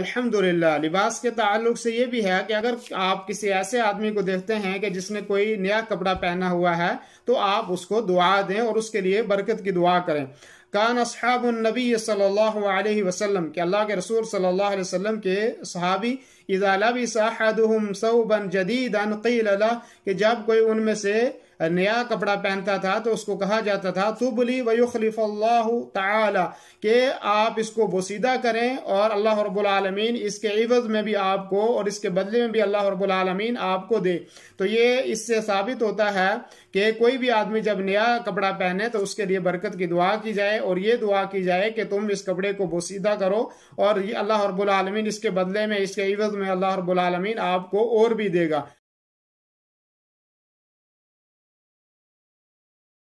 अल्हम्दुलिल्लाह लिबास के ताल्लुक से ये भी है कि अगर आप किसी ऐसे आदमी को देखते हैं कि जिसने कोई नया कपड़ा पहना हुआ है तो आप उसको दुआ दें और उसके लिए बरकत की दुआ करें कान असहाबनबी सल्लल्लाहु अलैहि के अल्लाह के रसूल सल्लल्लाहु अलैहि के सहाबी इज़ा लबिसा अहदुहुम सौबन जदीदन जब कोई उनमें से नया कपड़ा पहनता था तो उसको कहा जाता था तुबली वयुखलिफ़ल्ला ताला के आप इसको बोसीदा करें और अल्लाह रबालमीन इसके एवज में भी आपको और इसके बदले में भी अल्लाह रबालमीन आपको दे तो ये इससे साबित होता है कि कोई भी आदमी जब नया कपड़ा पहने तो उसके लिए बरकत की दुआ की जाए और ये दुआ की जाए कि तुम इस कपड़े को बोसीदा करो और अल्लाह रबालमीन इसके बदले में इसके एवज में अल्लाह रबालमीन आपको और भी देगा